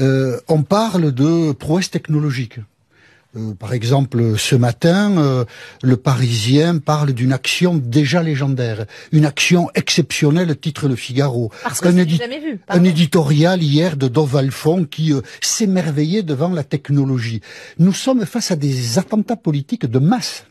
Euh, on parle de prouesse technologique. Euh, par exemple, ce matin, euh, le Parisien parle d'une action déjà légendaire, une action exceptionnelle, titre Le Figaro. Parce un, jamais un éditorial hier de Dov qui s'émerveillait devant la technologie. Nous sommes face à des attentats politiques de masse,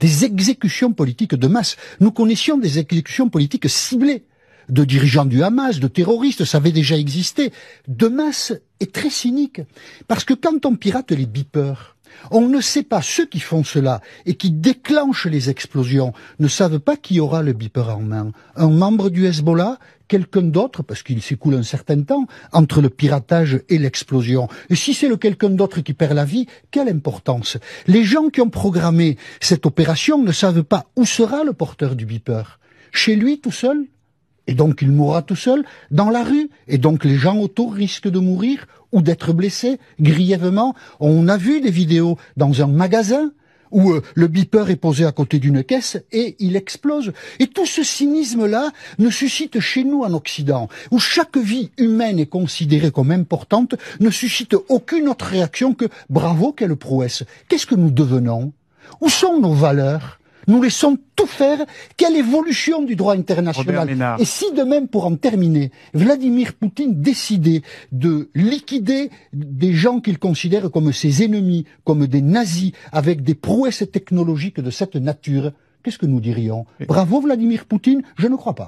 des exécutions politiques de masse. Nous connaissions des exécutions politiques ciblées de dirigeants du Hamas, de terroristes, ça avait déjà existé, de masse est très cynique. Parce que quand on pirate les beepers, on ne sait pas, ceux qui font cela et qui déclenchent les explosions ne savent pas qui aura le beeper en main. Un membre du Hezbollah, quelqu'un d'autre, parce qu'il s'écoule un certain temps entre le piratage et l'explosion. Et si c'est le quelqu'un d'autre qui perd la vie, quelle importance Les gens qui ont programmé cette opération ne savent pas où sera le porteur du beeper. Chez lui tout seul et donc il mourra tout seul, dans la rue, et donc les gens autour risquent de mourir ou d'être blessés grièvement. On a vu des vidéos dans un magasin où euh, le beeper est posé à côté d'une caisse et il explose. Et tout ce cynisme-là ne suscite chez nous en Occident, où chaque vie humaine est considérée comme importante, ne suscite aucune autre réaction que bravo, quelle prouesse. Qu'est-ce que nous devenons Où sont nos valeurs nous laissons tout faire. Quelle évolution du droit international Et si de même, pour en terminer, Vladimir Poutine décidait de liquider des gens qu'il considère comme ses ennemis, comme des nazis, avec des prouesses technologiques de cette nature, qu'est-ce que nous dirions Bravo Vladimir Poutine Je ne crois pas.